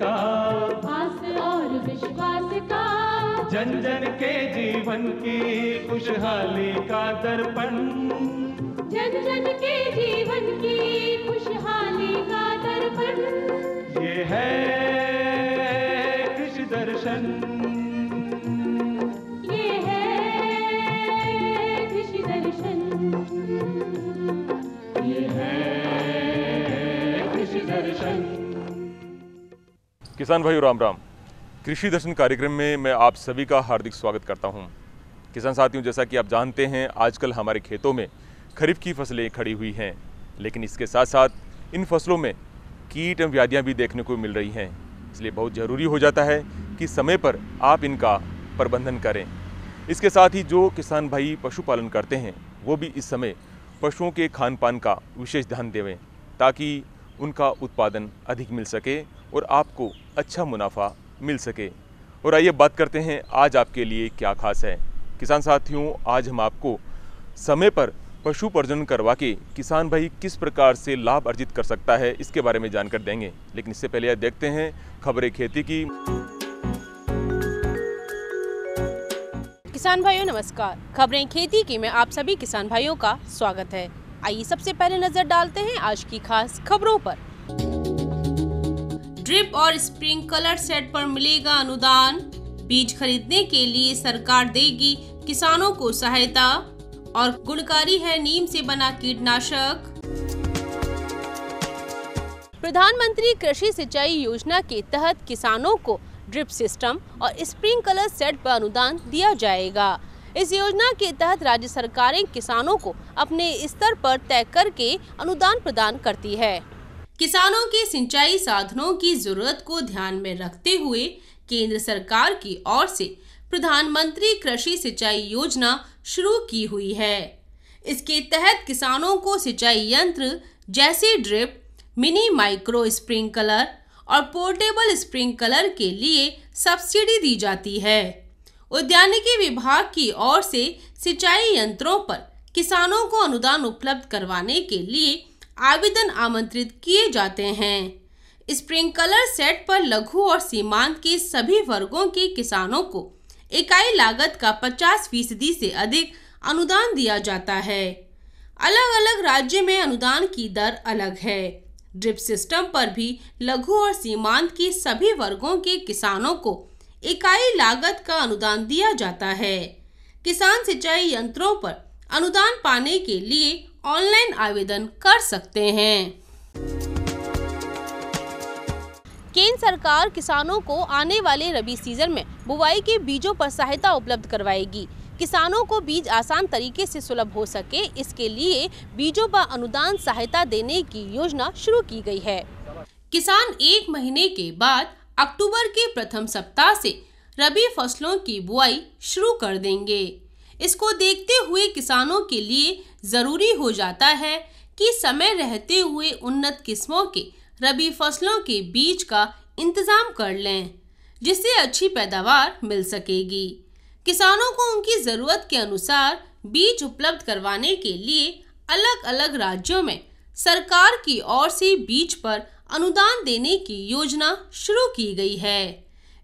का आस और विश्वास का जन जन के जीवन की खुशहाली का दर्पण जन जन के जीवन की खुशहाली का दर्पण ये है किसान भाइयों राम राम कृषि दर्शन कार्यक्रम में मैं आप सभी का हार्दिक स्वागत करता हूं। किसान साथियों जैसा कि आप जानते हैं आजकल हमारे खेतों में खरीफ की फसलें खड़ी हुई हैं लेकिन इसके साथ साथ इन फसलों में कीट एवं व्याधियाँ भी देखने को मिल रही हैं इसलिए बहुत ज़रूरी हो जाता है कि समय पर आप इनका प्रबंधन करें इसके साथ ही जो किसान भाई पशुपालन करते हैं वो भी इस समय पशुओं के खान पान का विशेष ध्यान देवें ताकि उनका उत्पादन अधिक मिल सके और आपको अच्छा मुनाफा मिल सके और आइए बात करते हैं आज आपके लिए क्या खास है किसान साथियों आज हम आपको समय पर पशु प्रजनन करवा के किसान भाई किस प्रकार से लाभ अर्जित कर सकता है इसके बारे में जानकर देंगे लेकिन इससे पहले आप देखते हैं खबरें खेती की किसान भाइयों नमस्कार खबरें खेती की में आप सभी किसान भाइयों का स्वागत है आइए सबसे पहले नजर डालते हैं आज की खास खबरों पर ड्रिप और स्प्रिंकलर सेट पर मिलेगा अनुदान बीज खरीदने के लिए सरकार देगी किसानों को सहायता और गुणकारी है नीम से बना कीटनाशक प्रधानमंत्री कृषि सिंचाई योजना के तहत किसानों को ड्रिप सिस्टम और स्प्रिंकलर सेट पर अनुदान दिया जाएगा इस योजना के तहत राज्य सरकारें किसानों को अपने स्तर पर तय करके अनुदान प्रदान करती है किसानों के सिंचाई साधनों की जरूरत को ध्यान में रखते हुए केंद्र सरकार की ओर से प्रधानमंत्री कृषि सिंचाई योजना शुरू की हुई है इसके तहत किसानों को सिंचाई यंत्र जैसे ड्रिप मिनी माइक्रो स्प्रिंकलर और पोर्टेबल स्प्रिंकलर के लिए सब्सिडी दी जाती है उद्यानिकी विभाग की ओर से सिंचाई यंत्रों पर किसानों को अनुदान उपलब्ध करवाने के लिए आवेदन आमंत्रित किए जाते हैं स्प्रिंकलर सेट पर लघु और सीमांत के सभी वर्गों के किसानों को इकाई लागत का 50 फीसदी से अधिक अनुदान दिया जाता है अलग अलग राज्य में अनुदान की दर अलग है ड्रिप सिस्टम पर भी लघु और सीमांत के सभी वर्गों के किसानों को इकाई लागत का अनुदान दिया जाता है किसान सिंचाई यंत्रों पर अनुदान पाने के लिए ऑनलाइन आवेदन कर सकते हैं केंद्र सरकार किसानों को आने वाले रबी सीजन में बुवाई के बीजों पर सहायता उपलब्ध करवाएगी किसानों को बीज आसान तरीके से सुलभ हो सके इसके लिए बीजों पर अनुदान सहायता देने की योजना शुरू की गई है किसान एक महीने के बाद अक्टूबर के प्रथम सप्ताह से रबी फसलों की बुआई शुरू कर देंगे इसको देखते हुए किसानों के लिए ज़रूरी हो जाता है कि समय रहते हुए उन्नत किस्मों के रबी फसलों के बीज का इंतज़ाम कर लें जिससे अच्छी पैदावार मिल सकेगी किसानों को उनकी ज़रूरत के अनुसार बीज उपलब्ध करवाने के लिए अलग अलग राज्यों में सरकार की ओर से बीज पर अनुदान देने की योजना शुरू की गई है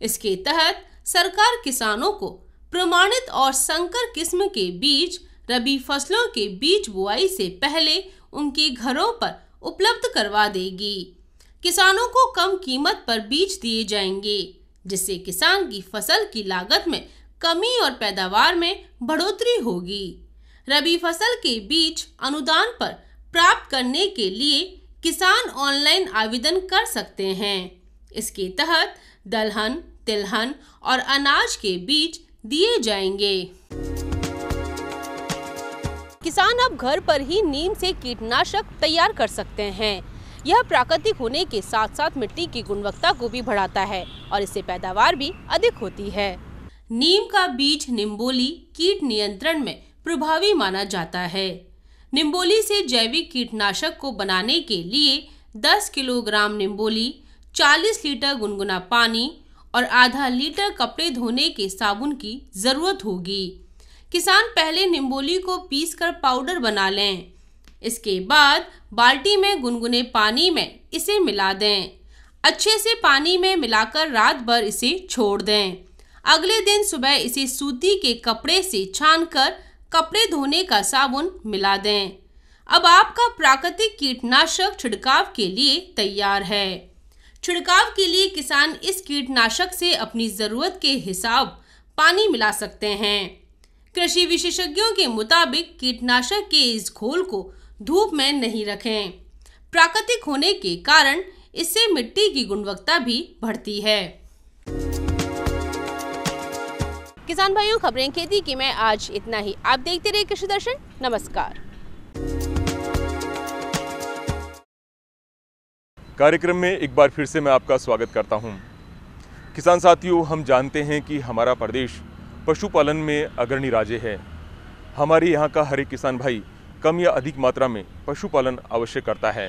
इसके तहत सरकार किसानों को प्रमाणित और संकर किस्म के बीज रबी फसलों के बीज बुआई से पहले उनके घरों पर उपलब्ध करवा देगी किसानों को कम कीमत पर बीज दिए जाएंगे जिससे किसान की फसल की लागत में कमी और पैदावार में बढ़ोतरी होगी रबी फसल के बीज अनुदान पर प्राप्त करने के लिए किसान ऑनलाइन आवेदन कर सकते हैं इसके तहत दलहन तिलहन और अनाज के बीज दिए जाएंगे किसान अब घर पर ही नीम से कीटनाशक तैयार कर सकते हैं यह प्राकृतिक होने के साथ साथ मिट्टी की गुणवत्ता को भी बढ़ाता है और इससे पैदावार भी अधिक होती है नीम का बीज निम्बोली कीट नियंत्रण में प्रभावी माना जाता है निम्बोली से जैविक कीटनाशक को बनाने के लिए 10 किलोग्राम निम्बोली 40 लीटर गुनगुना पानी और आधा लीटर कपड़े धोने के साबुन की ज़रूरत होगी किसान पहले निम्बोली को पीस कर पाउडर बना लें इसके बाद बाल्टी में गुनगुने पानी में इसे मिला दें अच्छे से पानी में मिलाकर रात भर इसे छोड़ दें अगले दिन सुबह इसे सूती के कपड़े से छानकर कपड़े धोने का साबुन मिला दें अब आपका प्राकृतिक कीटनाशक छिड़काव के लिए तैयार है छिड़काव के लिए किसान इस कीटनाशक से अपनी ज़रूरत के हिसाब पानी मिला सकते हैं कृषि विशेषज्ञों के मुताबिक कीटनाशक के इस घोल को धूप में नहीं रखें प्राकृतिक होने के कारण इससे मिट्टी की गुणवत्ता भी बढ़ती है किसान भाइयों खबरें खेती की मैं आज इतना ही आप देखते रहे कृषि दर्शन नमस्कार कार्यक्रम में एक बार फिर से मैं आपका स्वागत करता हूं। किसान साथियों हम जानते हैं कि हमारा प्रदेश पशुपालन में अग्रणी राज्य है हमारे यहाँ का हर एक किसान भाई कम या अधिक मात्रा में पशुपालन अवश्य करता है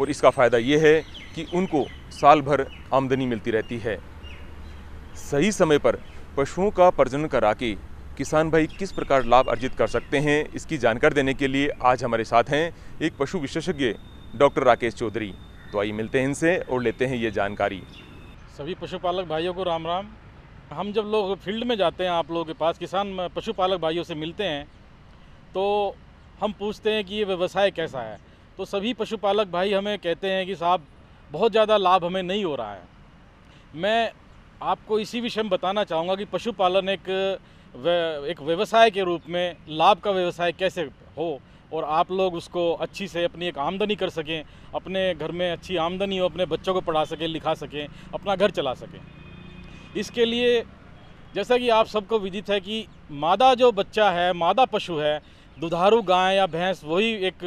और इसका फ़ायदा ये है कि उनको साल भर आमदनी मिलती रहती है सही समय पर पशुओं का प्रजनन करा के किसान भाई किस प्रकार लाभ अर्जित कर सकते हैं इसकी जानकारी देने के लिए आज हमारे साथ हैं एक पशु विशेषज्ञ डॉक्टर राकेश चौधरी तो आइए मिलते हैं इनसे और लेते हैं ये जानकारी सभी पशुपालक भाइयों को राम राम हम जब लोग फील्ड में जाते हैं आप लोगों के पास किसान पशुपालक भाइयों से मिलते हैं तो हम पूछते हैं कि ये व्यवसाय कैसा है तो सभी पशुपालक भाई हमें कहते हैं कि साहब बहुत ज़्यादा लाभ हमें नहीं हो रहा है मैं आपको इसी विषय में बताना चाहूँगा कि पशुपालन एक एक व्यवसाय के रूप में लाभ का व्यवसाय कैसे हो और आप लोग उसको अच्छी से अपनी एक आमदनी कर सकें अपने घर में अच्छी आमदनी हो अपने बच्चों को पढ़ा सकें लिखा सकें अपना घर चला सकें इसके लिए जैसा कि आप सबको विदित है कि मादा जो बच्चा है मादा पशु है दुधारू गाय या भैंस वही एक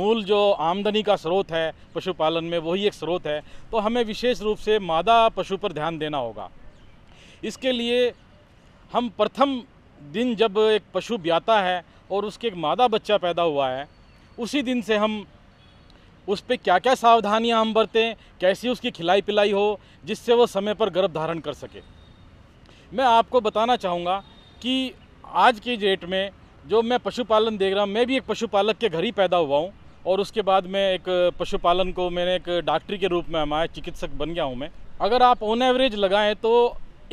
मूल जो आमदनी का स्रोत है पशुपालन में वही एक स्रोत है तो हमें विशेष रूप से मादा पशु पर ध्यान देना होगा इसके लिए हम प्रथम दिन जब एक पशु ब्याता है और उसके एक मादा बच्चा पैदा हुआ है उसी दिन से हम उस पर क्या क्या सावधानियां हम बरतें कैसी उसकी खिलाई पिलाई हो जिससे वो समय पर गर्भ धारण कर सके मैं आपको बताना चाहूँगा कि आज की डेट में जो मैं पशुपालन देख रहा हूँ मैं भी एक पशुपालक के घर ही पैदा हुआ हूँ और उसके बाद मैं एक पशुपालन को मैंने एक डॉक्टरी के रूप में हमारे चिकित्सक बन गया हूँ मैं अगर आप ऑन एवरेज लगाएं तो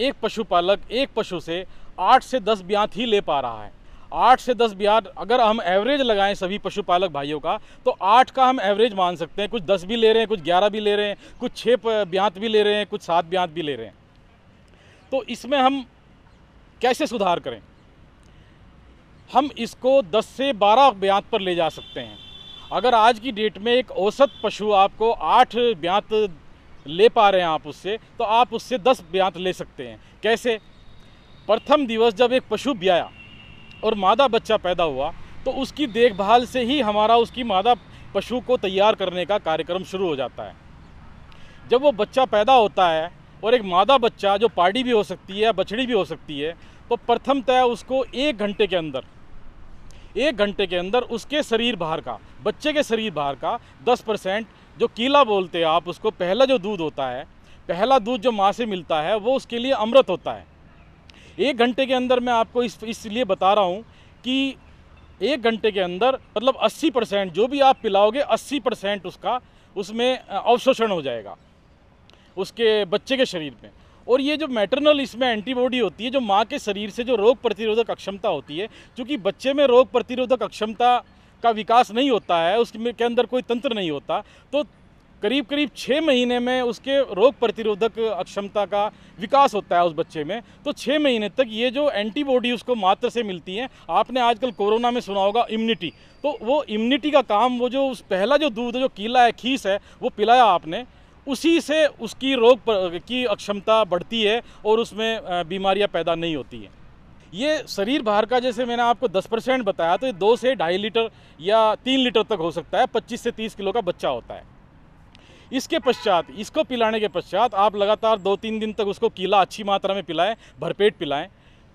एक पशुपालक एक पशु से आठ से दस ब्यांत ही ले पा रहा है आठ से दस बिहार अगर हम एवरेज लगाएं सभी पशुपालक भाइयों का तो आठ का हम एवरेज मान सकते हैं कुछ दस भी ले रहे हैं कुछ ग्यारह भी ले रहे हैं कुछ छः ब्यांत भी ले रहे हैं कुछ सात ब्यांत भी ले रहे हैं तो इसमें हम कैसे सुधार करें हम इसको दस से बारह ब्यांत पर ले जा सकते हैं अगर आज की डेट में एक औसत पशु आपको आठ ब्यांत ले पा रहे हैं आप उससे तो आप उससे दस ब्यांत ले सकते हैं कैसे प्रथम दिवस जब एक पशु ब्याया और मादा बच्चा पैदा हुआ तो उसकी देखभाल से ही हमारा उसकी मादा पशु को तैयार करने का कार्यक्रम शुरू हो जाता है जब वो बच्चा पैदा होता है और एक मादा बच्चा जो पार्टी भी हो सकती है बछड़ी भी हो सकती है तो प्रथमतः उसको एक घंटे के अंदर एक घंटे के अंदर उसके शरीर बाहर का बच्चे के शरीर बाहर का 10 परसेंट जो कीला बोलते हैं आप उसको पहला जो दूध होता है पहला दूध जो माँ से मिलता है वो उसके लिए अमृत होता है एक घंटे के अंदर मैं आपको इस इसलिए बता रहा हूँ कि एक घंटे के अंदर मतलब 80 परसेंट जो भी आप पिलाओगे 80 परसेंट उसका उसमें अवशोषण हो जाएगा उसके बच्चे के शरीर में और ये जो मैटरनल इसमें एंटीबॉडी होती है जो माँ के शरीर से जो रोग प्रतिरोधक अक्षमता होती है क्योंकि बच्चे में रोग प्रतिरोधक अक्षमता का विकास नहीं होता है उसके अंदर कोई तंत्र नहीं होता तो करीब करीब छः महीने में उसके रोग प्रतिरोधक अक्षमता का विकास होता है उस बच्चे में तो छः महीने तक ये जो एंटीबॉडी उसको मात्र से मिलती हैं आपने आजकल कोरोना में सुना होगा इम्यूनिटी तो वो इम्यूनिटी का काम वो जो उस पहला जो दूध जो कीला है खीस है वो पिलाया आपने उसी से उसकी रोग की अक्षमता बढ़ती है और उसमें बीमारियाँ पैदा नहीं होती हैं ये शरीर बाहर का जैसे मैंने आपको 10 परसेंट बताया तो ये दो से ढाई लीटर या तीन लीटर तक हो सकता है 25 से 30 किलो का बच्चा होता है इसके पश्चात इसको पिलाने के पश्चात आप लगातार दो तीन दिन तक उसको कीला अच्छी मात्रा में पिलाएं भरपेट पिलाएं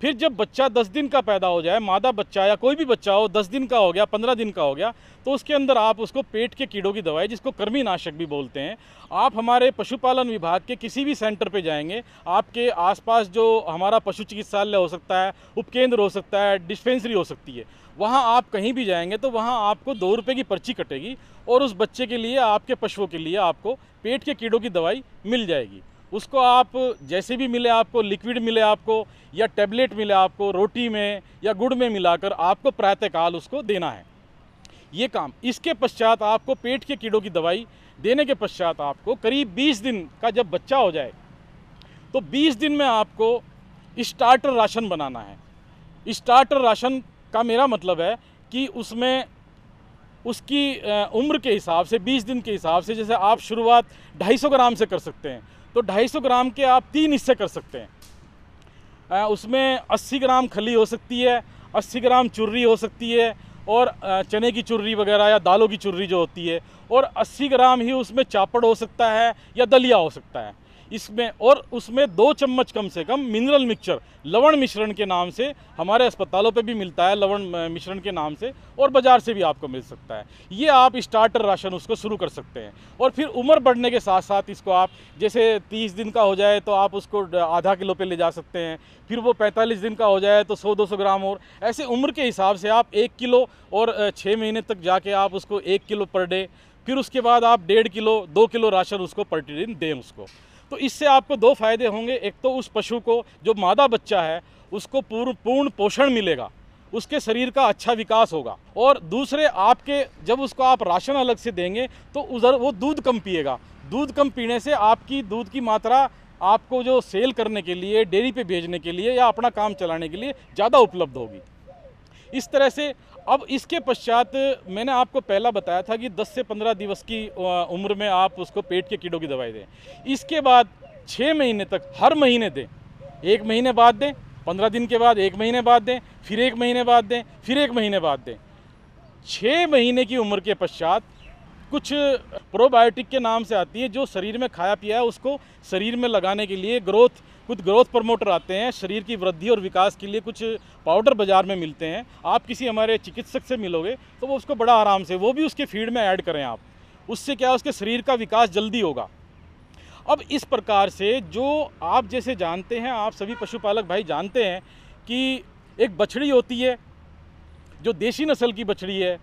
फिर जब बच्चा दस दिन का पैदा हो जाए मादा बच्चा या कोई भी बच्चा हो दस दिन का हो गया पंद्रह दिन का हो गया तो उसके अंदर आप उसको पेट के कीड़ों की दवाई जिसको कर्मी नाशक भी बोलते हैं आप हमारे पशुपालन विभाग के किसी भी सेंटर पे जाएंगे आपके आसपास जो हमारा पशु चिकित्सालय हो सकता है उपकेंद्र हो सकता है डिस्पेंसरी हो सकती है वहाँ आप कहीं भी जाएंगे तो वहाँ आपको दो रुपये की पर्ची कटेगी और उस बच्चे के लिए आपके पशुओं के लिए आपको पेट के कीड़ों की दवाई मिल जाएगी उसको आप जैसे भी मिले आपको लिक्विड मिले आपको या टेबलेट मिले आपको रोटी में या गुड़ में मिलाकर आपको प्रातःकाल उसको देना है ये काम इसके पश्चात आपको पेट के कीड़ों की दवाई देने के पश्चात आपको करीब 20 दिन का जब बच्चा हो जाए तो 20 दिन में आपको स्टार्टर राशन बनाना है स्टार्टर राशन का मेरा मतलब है कि उसमें उसकी उम्र के हिसाब से 20 दिन के हिसाब से जैसे आप शुरुआत 250 ग्राम से कर सकते हैं तो 250 ग्राम के आप तीन हिस्से कर सकते हैं आ, उसमें 80 ग्राम खली हो सकती है 80 ग्राम चुर्री हो सकती है और चने की चुर्री वगैरह या दालों की चुर्री जो होती है और 80 ग्राम ही उसमें चापड़ हो सकता है या दलिया हो सकता है इसमें और उसमें दो चम्मच कम से कम मिनरल मिक्सचर लवण मिश्रण के नाम से हमारे अस्पतालों पे भी मिलता है लवण मिश्रण के नाम से और बाज़ार से भी आपको मिल सकता है ये आप स्टार्टर राशन उसको शुरू कर सकते हैं और फिर उम्र बढ़ने के साथ साथ इसको आप जैसे तीस दिन का हो जाए तो आप उसको आधा किलो पे ले जा सकते हैं फिर वो पैंतालीस दिन का हो जाए तो सौ दो सौ ग्राम और ऐसे उम्र के हिसाब से आप एक किलो और छः महीने तक जाके आप उसको एक किलो पर डे फिर उसके बाद आप डेढ़ किलो दो किलो राशन उसको पर दिन दें उसको तो इससे आपको दो फायदे होंगे एक तो उस पशु को जो मादा बच्चा है उसको पूर्ण पूर्ण पोषण मिलेगा उसके शरीर का अच्छा विकास होगा और दूसरे आपके जब उसको आप राशन अलग से देंगे तो उधर वो दूध कम पिएगा दूध कम पीने से आपकी दूध की मात्रा आपको जो सेल करने के लिए डेयरी पे भेजने के लिए या अपना काम चलाने के लिए ज़्यादा उपलब्ध होगी इस तरह से अब इसके पश्चात मैंने आपको पहला बताया था कि 10 से 15 दिवस की उम्र में आप उसको पेट के कीड़ों की दवाई दें इसके बाद छः महीने तक हर महीने दें एक महीने बाद दें पंद्रह दिन के बाद एक महीने बाद दें फिर एक महीने बाद दें फिर एक महीने बाद दें छः महीने की उम्र के पश्चात कुछ प्रोबायोटिक के नाम से आती है जो शरीर में खाया पिया है उसको शरीर में लगाने के लिए ग्रोथ कुछ ग्रोथ प्रमोटर आते हैं शरीर की वृद्धि और विकास के लिए कुछ पाउडर बाज़ार में मिलते हैं आप किसी हमारे चिकित्सक से मिलोगे तो वो उसको बड़ा आराम से वो भी उसके फीड में ऐड करें आप उससे क्या उसके शरीर का विकास जल्दी होगा अब इस प्रकार से जो आप जैसे जानते हैं आप सभी पशुपालक भाई जानते हैं कि एक बछड़ी होती है जो देसी नस्ल की बछड़ी है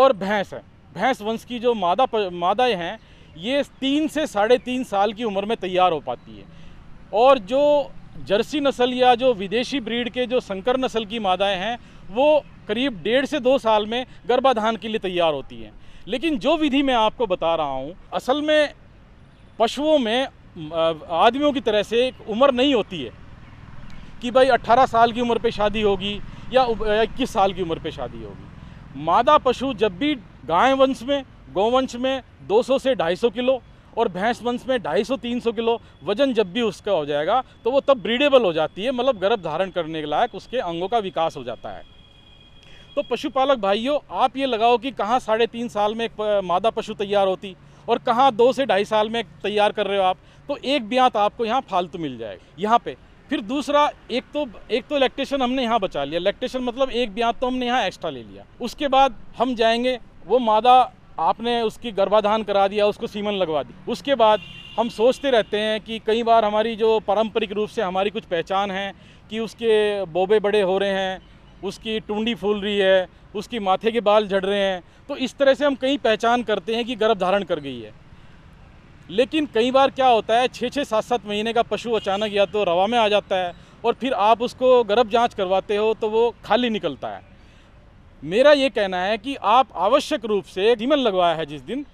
और भैंस है भैंस वंश की जो मादा मादाएँ हैं ये तीन से साढ़े तीन साल की उम्र में तैयार हो पाती है और जो जर्सी नस्ल या जो विदेशी ब्रीड के जो संकर नस्ल की मादाएँ हैं वो करीब डेढ़ से दो साल में गर्भाधान के लिए तैयार होती हैं लेकिन जो विधि मैं आपको बता रहा हूँ असल में पशुओं में आदमियों की तरह से एक उम्र नहीं होती है कि भाई 18 साल की उम्र पे शादी होगी या इक्कीस साल की उम्र पे शादी होगी मादा पशु जब भी गाय वंश में गौवंश में 200 से 250 किलो और भैंस वंश में 250-300 किलो वजन जब भी उसका हो जाएगा तो वो तब ब्रीडेबल हो जाती है मतलब गर्भ धारण करने के लायक उसके अंगों का विकास हो जाता है तो पशुपालक भाइयों आप ये लगाओ कि कहाँ साढ़े तीन साल में एक मादा पशु तैयार होती और कहाँ दो से ढाई साल में तैयार कर रहे हो आप तो एक ब्यांत आपको यहाँ फालतू मिल जाएगा यहाँ पर फिर दूसरा एक तो एक तो लैक्टेशन हमने यहाँ बचा लिया लैक्टेशन मतलब एक ब्याज तो हमने यहाँ एक्स्ट्रा ले लिया उसके बाद हम जाएंगे वो मादा आपने उसकी गर्भाधान करा दिया उसको सीमन लगवा दी उसके बाद हम सोचते रहते हैं कि कई बार हमारी जो पारंपरिक रूप से हमारी कुछ पहचान है कि उसके बोबे बड़े हो रहे हैं उसकी टुंडी फूल रही है उसकी माथे के बाल झड़ रहे हैं तो इस तरह से हम कई पहचान करते हैं कि गर्भ धारण कर गई है लेकिन कई बार क्या होता है छः छः सात सात महीने का पशु अचानक या तो रवा में आ जाता है और फिर आप उसको गर्भ जांच करवाते हो तो वो खाली निकलता है मेरा ये कहना है कि आप आवश्यक रूप से रीमन लगवाया है जिस दिन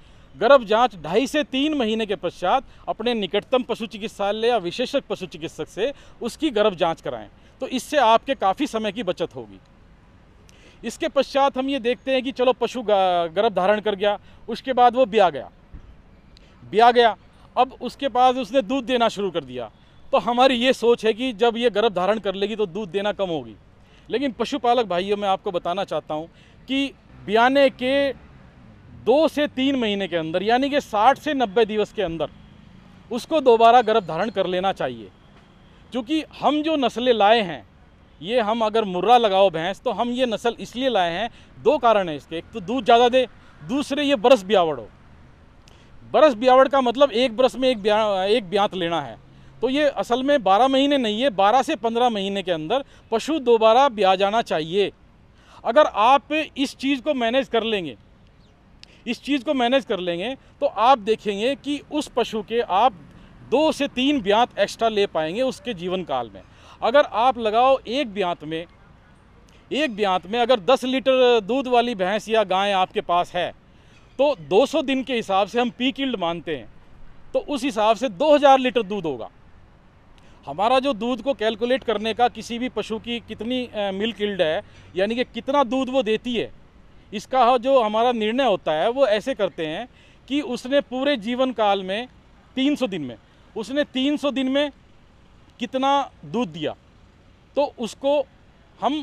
गर्भ जांच ढाई से तीन महीने के पश्चात अपने निकटतम पशु चिकित्सालय या विशेषज्ञ पशु चिकित्सक से उसकी गर्भ जाँच कराएँ तो इससे आपके काफ़ी समय की बचत होगी इसके पश्चात हम ये देखते हैं कि चलो पशु गर्भ धारण कर गया उसके बाद वो ब्याह गया ब्याह गया अब उसके पास उसने दूध देना शुरू कर दिया तो हमारी ये सोच है कि जब ये गर्भ धारण कर लेगी तो दूध देना कम होगी लेकिन पशुपालक भाइयों मैं आपको बताना चाहता हूँ कि ब्याने के दो से तीन महीने के अंदर यानी कि साठ से नब्बे दिवस के अंदर उसको दोबारा गर्भ धारण कर लेना चाहिए क्योंकि हम जो नस्लें लाए हैं ये हम अगर मुर्रा लगाओ भैंस तो हम ये नस्ल इसलिए लाए हैं दो कारण हैं इसके एक तो दूध ज़्यादा दे दूसरे ये बरस ब्यावड़ हो बरस ब्यावड़ का मतलब एक बरस में एक ब्या एक ब्यांत लेना है तो ये असल में बारह महीने नहीं है बारह से पंद्रह महीने के अंदर पशु दोबारा ब्या जाना चाहिए अगर आप इस चीज़ को मैनेज कर लेंगे इस चीज़ को मैनेज कर लेंगे तो आप देखेंगे कि उस पशु के आप दो से तीन ब्यांत एक्स्ट्रा ले पाएंगे उसके जीवन काल में अगर आप लगाओ एक ब्यांत में एक ब्यांत में अगर 10 लीटर दूध वाली भैंस या गाय आपके पास है तो 200 दिन के हिसाब से हम पी किल्ड मानते हैं तो उस हिसाब से 2000 लीटर दूध होगा हमारा जो दूध को कैलकुलेट करने का किसी भी पशु की कितनी मिल्क इल्ड है यानी कि कितना दूध वो देती है इसका जो हमारा निर्णय होता है वो ऐसे करते हैं कि उसने पूरे जीवन काल में तीन दिन में उसने तीन दिन में कितना दूध दिया तो उसको हम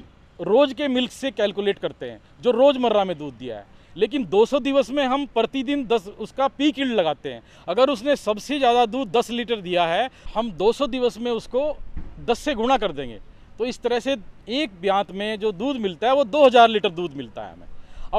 रोज़ के मिल्क से कैलकुलेट करते हैं जो रोज़मर्रा में दूध दिया है लेकिन 200 दिवस में हम प्रतिदिन 10 उसका पीक किल्ड लगाते हैं अगर उसने सबसे ज़्यादा दूध 10 लीटर दिया है हम 200 दिवस में उसको 10 से गुणा कर देंगे तो इस तरह से एक ब्यांत में जो दूध मिलता है वो 2000 लीटर दूध मिलता है हमें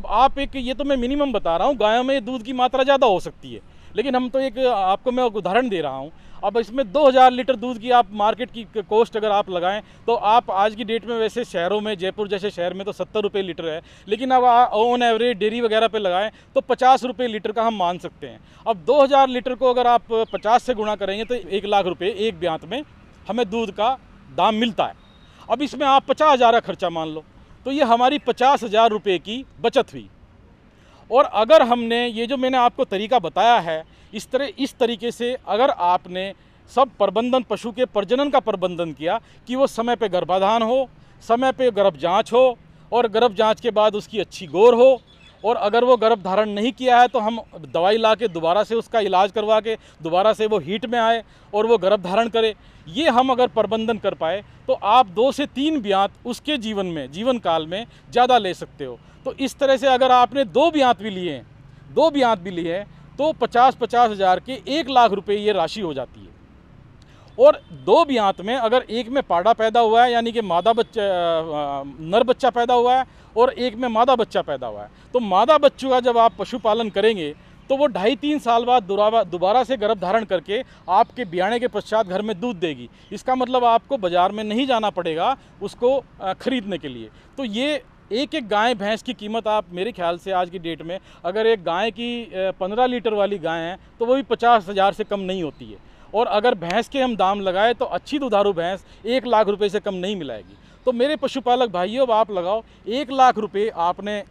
अब आप एक ये तो मैं मिनिमम बता रहा हूँ गायों में दूध की मात्रा ज़्यादा हो सकती है लेकिन हम तो एक आपको मैं उदाहरण दे रहा हूँ अब इसमें 2000 लीटर दूध की आप मार्केट की कॉस्ट अगर आप लगाएं तो आप आज की डेट में वैसे शहरों में जयपुर जैसे शहर में तो सत्तर रुपये लीटर है लेकिन अब ऑन एवरेज डेयरी वगैरह पर लगाएं तो पचास रुपये लीटर का हम मान सकते हैं अब दो लीटर को अगर आप पचास से गुणा करेंगे तो एक लाख रुपये एक ब्यांत में हमें दूध का दाम मिलता है अब इसमें आप पचास हज़ार का खर्चा मान लो तो ये हमारी पचास हज़ार रुपये की बचत हुई और अगर हमने ये जो मैंने आपको तरीका बताया है इस तरह इस तरीके से अगर आपने सब प्रबंधन पशु के प्रजनन का प्रबंधन किया कि वो समय पे गर्भाधान हो समय पे गर्भ जांच हो और गर्भ जांच के बाद उसकी अच्छी गोर हो और अगर वो गर्भ धारण नहीं किया है तो हम दवाई ला के दोबारा से उसका इलाज करवा के दोबारा से वो हीट में आए और वो गर्भ धारण करे ये हम अगर प्रबंधन कर पाए तो आप दो से तीन ब्यांत उसके जीवन में जीवन काल में ज़्यादा ले सकते हो तो इस तरह से अगर आपने दो ब्यांत भी लिए दो ब्यांत भी लिए तो पचास पचास हज़ार के एक लाख रुपये ये राशि हो जाती है और दो ब्यांत में अगर एक में पाड़ा पैदा हुआ है यानी कि मादा बच्चा नर बच्चा पैदा हुआ है और एक में मादा बच्चा पैदा हुआ है तो मादा बच्चों का जब आप पशुपालन करेंगे तो वो ढाई तीन साल बाद दोबारा से गर्भ धारण करके आपके बियाने के पश्चात घर में दूध देगी इसका मतलब आपको बाज़ार में नहीं जाना पड़ेगा उसको ख़रीदने के लिए तो ये एक एक गाय भैंस की कीमत आप मेरे ख्याल से आज की डेट में अगर एक गाय की पंद्रह लीटर वाली गाय है तो वो भी पचास हज़ार से कम नहीं होती है और अगर भैंस के हम दाम लगाए तो अच्छी दुधारू तो भैंस एक लाख रुपए से कम नहीं मिलाएगी तो मेरे पशुपालक भाइयों अब आप लगाओ एक लाख रुपए आपने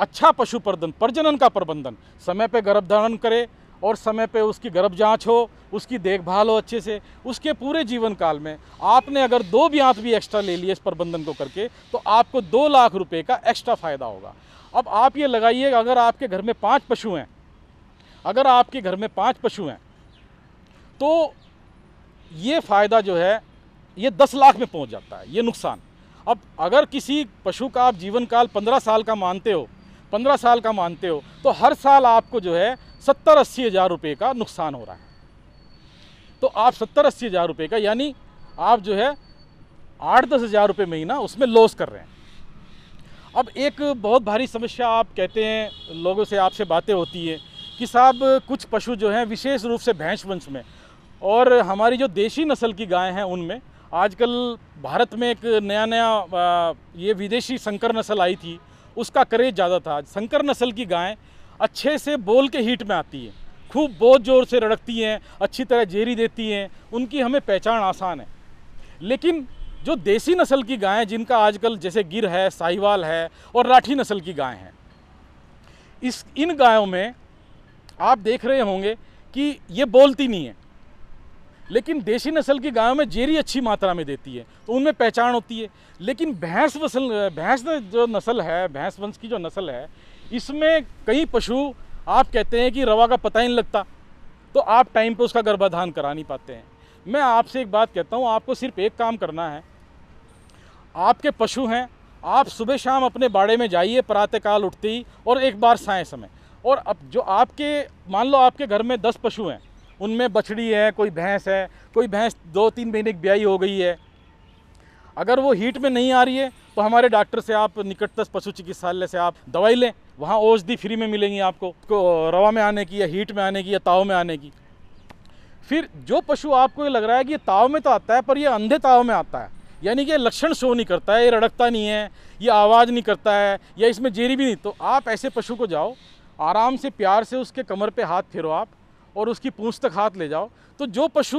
अच्छा पशु प्रदन प्रजनन का प्रबंधन समय पे गर्भधारण करे और समय पे उसकी गर्भ जांच हो उसकी देखभाल हो अच्छे से उसके पूरे जीवन काल में आपने अगर दो ब्यांत भी एक्स्ट्रा ले लिए इस प्रबंधन को करके तो आपको दो लाख रुपए का एक्स्ट्रा फ़ायदा होगा अब आप ये लगाइए अगर आपके घर में पाँच पशु हैं अगर आपके घर में पाँच पशु हैं तो ये फ़ायदा जो है ये दस लाख में पहुंच जाता है ये नुकसान अब अगर किसी पशु का आप जीवन काल पंद्रह साल का मानते हो पंद्रह साल का मानते हो तो हर साल आपको जो है सत्तर अस्सी हज़ार रुपये का नुकसान हो रहा है तो आप सत्तर अस्सी हज़ार रुपये का यानी आप जो है आठ दस हज़ार रुपये महीना उसमें लॉस कर रहे हैं अब एक बहुत भारी समस्या आप कहते हैं लोगों से आपसे बातें होती है कि साहब कुछ पशु जो हैं विशेष रूप से भैंस वंश में और हमारी जो देशी नस्ल की गायें हैं उनमें आजकल भारत में एक नया नया ये विदेशी संकर नस्ल आई थी उसका क्रेज ज़्यादा था संकर नस्ल की गायें अच्छे से बोल के हीट में आती हैं खूब बहुत ज़ोर से रड़कती हैं अच्छी तरह जेरी देती हैं उनकी हमें पहचान आसान है लेकिन जो देसी नस्ल की गायें जिनका आजकल जैसे गिर है साहिवाल है और राठी नस्ल की गायें हैं इस इन गायों में आप देख रहे होंगे कि ये बोलती नहीं है लेकिन देसी नस्ल की गायों में जेरी अच्छी मात्रा में देती है तो उनमें पहचान होती है लेकिन भैंस वसल भैंस जो नस्ल है भैंस वंश की जो नस्ल है इसमें कई पशु आप कहते हैं कि रवा का पता ही नहीं लगता तो आप टाइम पर उसका गर्भाधान करा नहीं पाते हैं मैं आपसे एक बात कहता हूँ आपको सिर्फ एक काम करना है आपके पशु हैं आप सुबह शाम अपने बाड़े में जाइए प्रातःकाल उठते ही और एक बार साए समय और अब जो आपके मान लो आपके घर में दस पशु हैं उनमें बछड़ी है कोई भैंस है कोई भैंस दो तीन महीने की ब्याई हो गई है अगर वो हीट में नहीं आ रही है तो हमारे डॉक्टर से आप निकटतम पशु चिकित्सालय से आप दवाई लें वहाँ औषधि फ्री में मिलेंगी आपको को रवा में आने की या हीट में आने की या ताव में आने की फिर जो पशु आपको ये लग रहा है कि ये ताव में तो आता है पर ये अंधे ताव में आता है यानी कि लक्षण शो नहीं करता है ये रड़कता नहीं है ये आवाज़ नहीं करता है या इसमें जेरी भी नहीं तो आप ऐसे पशु को जाओ आराम से प्यार से उसके कमर पे हाथ फेरो आप और उसकी पूंछ तक हाथ ले जाओ तो जो पशु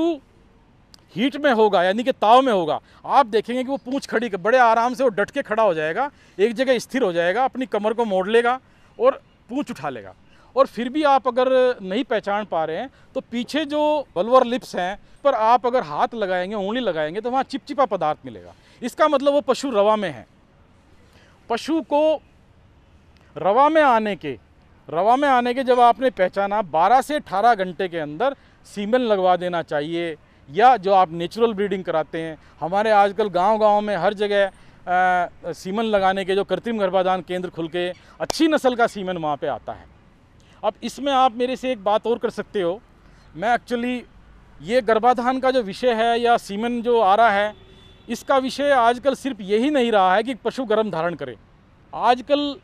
हीट में होगा यानी कि ताव में होगा आप देखेंगे कि वो पूंछ खड़ी कर बड़े आराम से वो डट के खड़ा हो जाएगा एक जगह स्थिर हो जाएगा अपनी कमर को मोड़ लेगा और पूंछ उठा लेगा और फिर भी आप अगर नहीं पहचान पा रहे हैं तो पीछे जो बलवर लिप्स हैं पर आप अगर हाथ लगाएंगे उंगली लगाएंगे तो वहाँ चिपचिपा पदार्थ मिलेगा इसका मतलब वो पशु रवा में है पशु को रवा में आने के रवा में आने के जब आपने पहचाना 12 से 18 घंटे के अंदर सीमन लगवा देना चाहिए या जो आप नेचुरल ब्रीडिंग कराते हैं हमारे आजकल गांव-गांव में हर जगह आ, सीमन लगाने के जो कृत्रिम गर्भाधान केंद्र खुल के अच्छी नस्ल का सीमन वहाँ पे आता है अब इसमें आप मेरे से एक बात और कर सकते हो मैं एक्चुअली ये गर्भाधान का जो विषय है या सीमन जो आ रहा है इसका विषय आजकल सिर्फ यही नहीं रहा है कि पशु गर्म धारण करें आजकल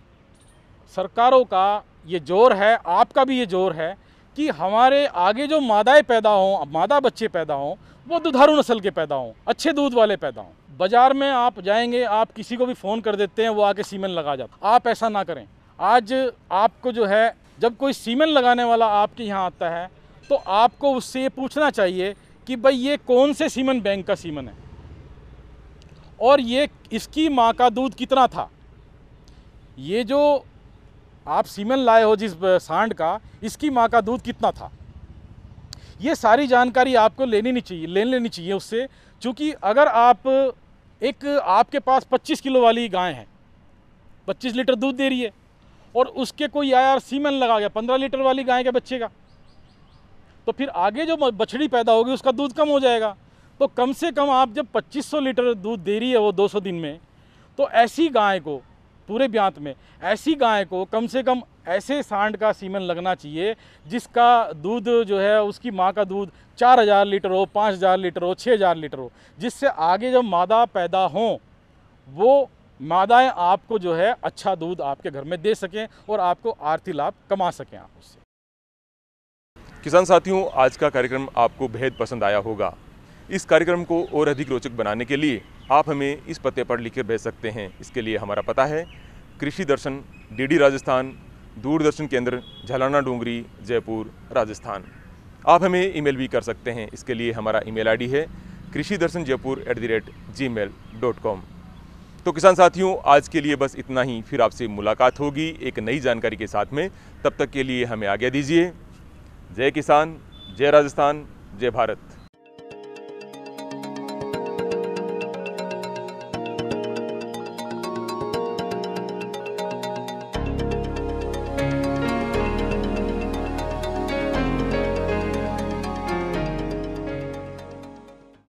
सरकारों का ये जोर है आपका भी ये जोर है कि हमारे आगे जो मादाएँ पैदा हों मादा बच्चे पैदा हों वो दुधारू नस्ल के पैदा हों अच्छे दूध वाले पैदा हों बाज़ार में आप जाएंगे आप किसी को भी फ़ोन कर देते हैं वो आके सीमेंट लगा जाता आप ऐसा ना करें आज आपको जो है जब कोई सीमेंट लगाने वाला आपके यहाँ आता है तो आपको उससे ये पूछना चाहिए कि भाई ये कौन से सीमन बैंक का सीमन है और ये इसकी माँ का दूध कितना था ये जो आप सीमेन लाए हो जिस सांड का इसकी माँ का दूध कितना था ये सारी जानकारी आपको लेनी नहीं चाहिए ले लेनी चाहिए उससे क्योंकि अगर आप एक आपके पास 25 किलो वाली गाय है 25 लीटर दूध दे रही है और उसके कोई आया सीमेन लगा गया 15 लीटर वाली गाय के बच्चे का तो फिर आगे जो बछड़ी पैदा होगी उसका दूध कम हो जाएगा तो कम से कम आप जब 2500 लीटर दूध दे रही है वो 200 दिन में तो ऐसी गाय को पूरे ब्यांत में ऐसी गाय को कम से कम ऐसे सांड का सीमन लगना चाहिए जिसका दूध जो है उसकी माँ का दूध चार हज़ार लीटर हो पाँच हज़ार लीटर हो छः हज़ार लीटर हो जिससे आगे जब मादा पैदा हों वो मादाएँ आपको जो है अच्छा दूध आपके घर में दे सकें और आपको आर्थिक लाभ कमा सकें आप उससे किसान साथियों आज का कार्यक्रम आपको बेहद पसंद आया होगा इस कार्यक्रम को और अधिक रोचक बनाने के लिए आप हमें इस पते पर लिख भेज सकते हैं इसके लिए हमारा पता है कृषि दर्शन डीडी राजस्थान दूरदर्शन केंद्र झलाना डूंगरी जयपुर राजस्थान आप हमें ईमेल भी कर सकते हैं इसके लिए हमारा ईमेल आईडी है Krishi Darshan Jaipur at the rate gmail dot com तो किसान साथियों आज के लिए बस इतना ही फिर आपसे मुलाकात होगी एक नई जानकारी के साथ में तब तक के लिए हमें आज्ञा दीजिए जय किसान जय राजस्थान जय भारत